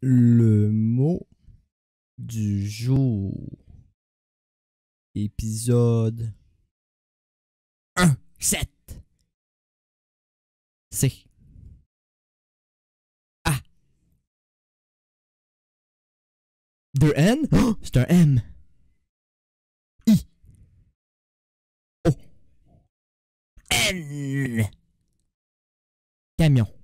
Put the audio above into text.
Le mot du jour. Épisode 1, 7. C. A. Deux N. Oh, c'est un M. I. O. N. Camion.